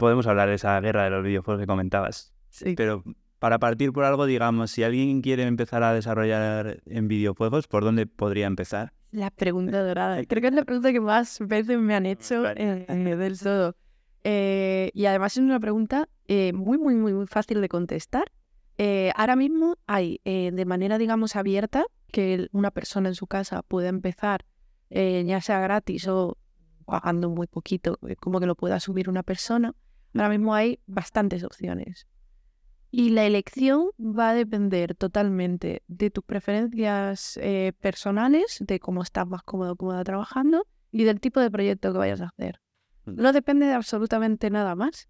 podemos hablar de esa guerra de los videojuegos que comentabas. Pero para partir por algo, digamos, si alguien quiere empezar a desarrollar en videojuegos, ¿por dónde podría empezar? La pregunta dorada. Creo que es la pregunta que más veces me han hecho en, del todo. Eh, y además es una pregunta eh, muy, muy, muy, fácil de contestar. Eh, ahora mismo hay, de manera, digamos, abierta, que una persona en su casa pueda empezar, ya sea gratis o pagando muy poquito, como que lo pueda subir una persona. Ahora mismo hay bastantes opciones. Y la elección va a depender totalmente de tus preferencias eh, personales, de cómo estás más cómodo, cómoda trabajando y del tipo de proyecto que vayas a hacer. Mm. No depende de absolutamente nada más.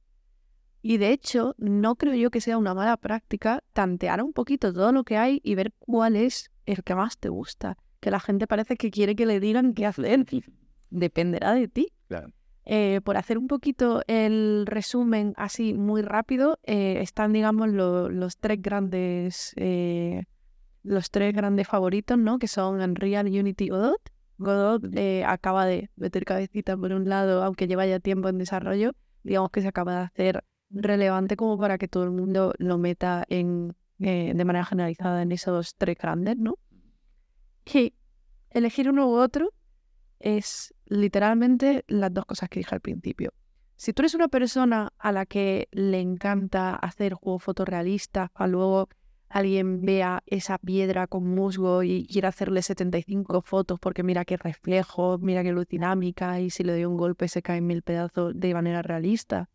Y de hecho, no creo yo que sea una mala práctica tantear un poquito todo lo que hay y ver cuál es el que más te gusta. Que la gente parece que quiere que le digan qué hacer. Dependerá de ti. Claro. Eh, por hacer un poquito el resumen así muy rápido, eh, están, digamos, los tres grandes eh, los tres grandes favoritos, ¿no? Que son Unreal, Unity y Godot. Godot acaba de meter cabecita por un lado, aunque lleva ya tiempo en desarrollo, digamos que se acaba de hacer relevante como para que todo el mundo lo meta en, de manera generalizada en esos tres grandes, ¿no? Y elegir uno u otro es literalmente las dos cosas que dije al principio. Si tú eres una persona a la que le encanta hacer juegos fotorrealistas para luego alguien vea esa piedra con musgo y quiera hacerle 75 fotos porque mira qué reflejo, mira qué luz dinámica y si le doy un golpe se cae en mil pedazos de manera realista,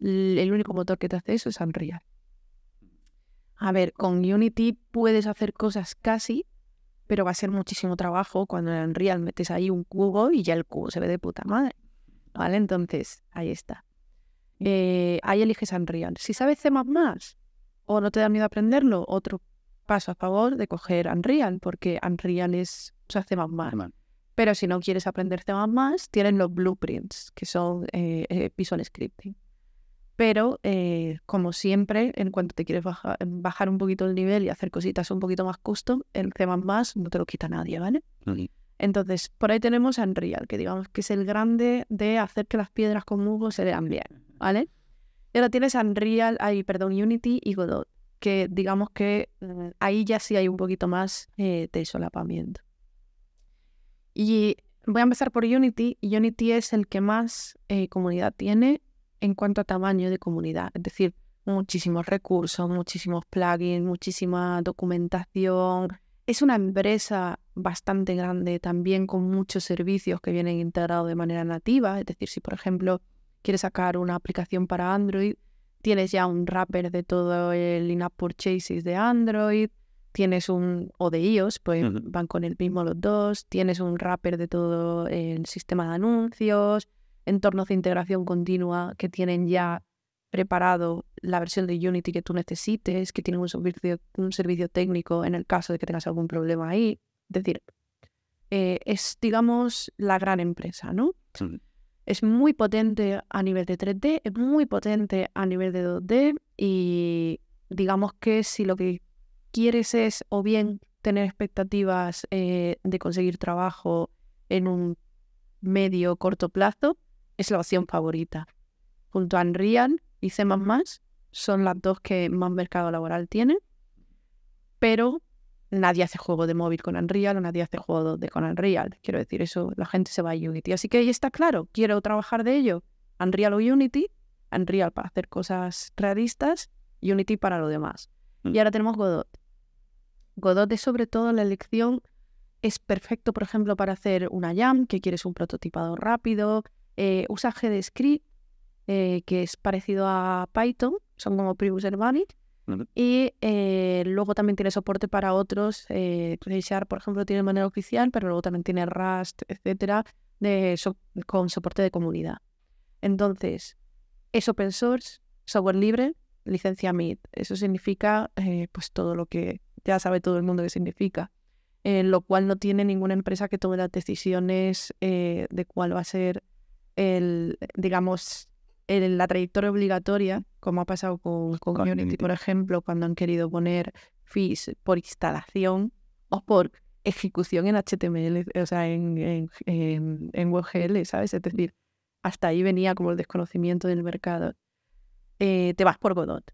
el único motor que te hace eso es Unreal. A ver, con Unity puedes hacer cosas casi, pero va a ser muchísimo trabajo cuando en Unreal metes ahí un cubo y ya el cubo se ve de puta madre. ¿Vale? Entonces, ahí está. Eh, ahí eliges Unreal. Si sabes C++ o no te da miedo aprenderlo, otro paso a favor de coger Unreal, porque Unreal es, o sea, C++. Pero si no quieres aprender C++, tienen los blueprints, que son eh, eh Visual Scripting. Pero, eh, como siempre, en cuanto te quieres bajar, un poquito el nivel y hacer cositas un poquito más custom, el más no te lo quita nadie, ¿vale? Entonces, por ahí tenemos Unreal, que digamos que es el grande de hacer que las piedras con musgo se vean bien, ¿vale? Y ahora tienes Unreal, hay, perdón, Unity y Godot, que digamos que mm, ahí ya sí hay un poquito más eh, de solapamiento. Y voy a empezar por Unity. Unity es el que más eh, comunidad tiene en cuanto a tamaño de comunidad, es decir, muchísimos recursos, muchísimos plugins, muchísima documentación. Es una empresa bastante grande también con muchos servicios que vienen integrados de manera nativa, es decir, si por ejemplo quieres sacar una aplicación para Android, tienes ya un wrapper de todo el in-app purchases de Android, tienes un, o de iOS, pues van con el mismo los dos, tienes un wrapper de todo el sistema de anuncios, entornos de integración continua que tienen ya preparado la versión de Unity que tú necesites, que tienen un servicio, un servicio técnico en el caso de que tengas algún problema ahí. Es decir, eh, es, digamos, la gran empresa, ¿no? Mm. Es muy potente a nivel de 3D, es muy potente a nivel de 2D y digamos que si lo que quieres es o bien tener expectativas eh, de conseguir trabajo en un medio corto plazo, es la opción favorita. Junto a Unreal y C++ son las dos que más mercado laboral tienen, pero nadie hace juego de móvil con Unreal o nadie hace juego de con Unreal. Quiero decir, eso la gente se va a Unity. Así que ahí está claro, quiero trabajar de ello. Unreal o Unity, Unreal para hacer cosas realistas, Unity para lo demás. Mm. Y ahora tenemos Godot. Godot es sobre todo la elección, es perfecto, por ejemplo, para hacer una jam, que quieres un prototipado rápido, eh, de script eh, que es parecido a Python, son como pre-user Y eh, luego también tiene soporte para otros. Eh, pues, por ejemplo, tiene manera oficial, pero luego también tiene Rust, etcétera, con soporte de comunidad. Entonces, es open source, software libre, licencia MIT. Eso significa eh, pues todo lo que ya sabe todo el mundo que significa. lo cual no tiene ninguna empresa que tome las decisiones de cuál va a ser el, digamos, el, la trayectoria obligatoria, como ha pasado con, Unity, por ejemplo, cuando han querido poner fees por instalación o por ejecución en HTML, o sea, en, en, WebGL, ¿sabes? Es decir, hasta ahí venía como el desconocimiento del mercado. Eh, te vas por Godot.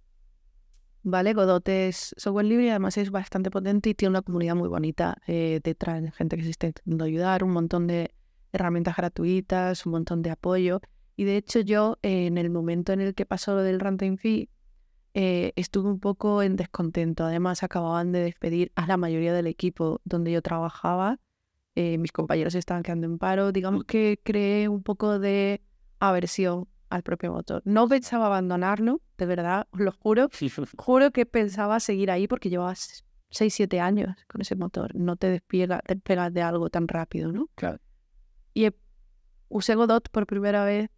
¿Vale? Godot es software libre y además es bastante potente y tiene una comunidad muy bonita eh, detrás, gente que se está intentando ayudar, un montón de, herramientas gratuitas, un montón de apoyo. Y de hecho yo, en el momento en el que pasó lo del Ranting Fee, eh, estuve un poco en descontento. Además, acababan de despedir a la mayoría del equipo donde yo trabajaba. Eh, mis compañeros estaban quedando en paro. Digamos que creé un poco de aversión al propio motor. No pensaba abandonarlo, de verdad, os lo juro. Juro que pensaba seguir ahí porque llevabas 6, 7 años con ese motor. No te despegas, despegas de algo tan rápido, ¿no? Claro y usé Godot por primera vez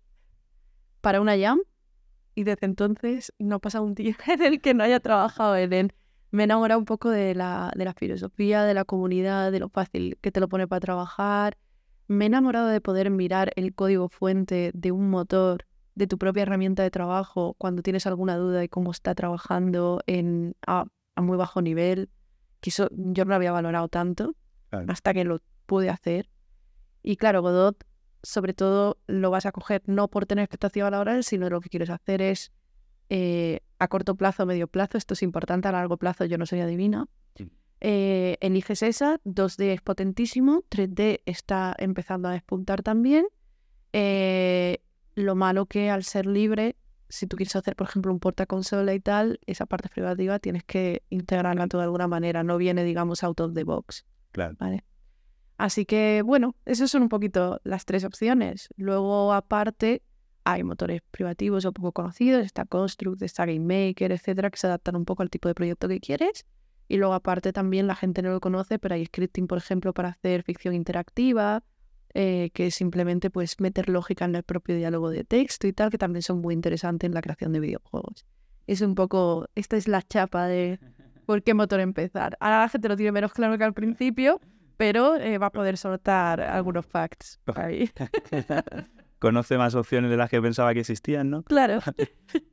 para una jam y desde entonces no pasa un día en el que no haya trabajado en él. Me he enamorado un poco de la, de la filosofía, de la comunidad, de lo fácil que te lo pone para trabajar. Me he enamorado de poder mirar el código fuente de un motor, de tu propia herramienta de trabajo, cuando tienes alguna duda de cómo está trabajando en, a, muy bajo nivel, que yo no había valorado tanto hasta que lo pude hacer. Y claro, Godot, sobre todo, lo vas a coger no por tener expectativa laboral, sino lo que quieres hacer es eh, a corto plazo, medio plazo, esto es importante, a largo plazo yo no soy adivina. Eh, eliges esa, 2D es potentísimo, 3D está empezando a despuntar también. Eh, lo malo que al ser libre, si tú quieres hacer, por ejemplo, un portaconsola y tal, esa parte privativa tienes que integrarla de alguna manera, no viene, digamos, out of the box. Claro. ¿vale? Así que bueno, esas son un poquito las tres opciones. Luego aparte hay motores privativos o poco conocidos, está Construct, está GameMaker, etcétera, que se adaptan un poco al tipo de proyecto que quieres. Y luego aparte también la gente no lo conoce, pero hay scripting, por ejemplo, para hacer ficción interactiva, eh, que simplemente pues meter lógica en el propio diálogo de texto y tal, que también son muy interesantes en la creación de videojuegos. Es un poco, esta es la chapa de por qué motor empezar. Ahora la gente lo tiene menos claro que al principio, pero eh, va a poder soltar algunos facts ahí. Conoce más opciones de las que pensaba que existían, ¿no? Claro.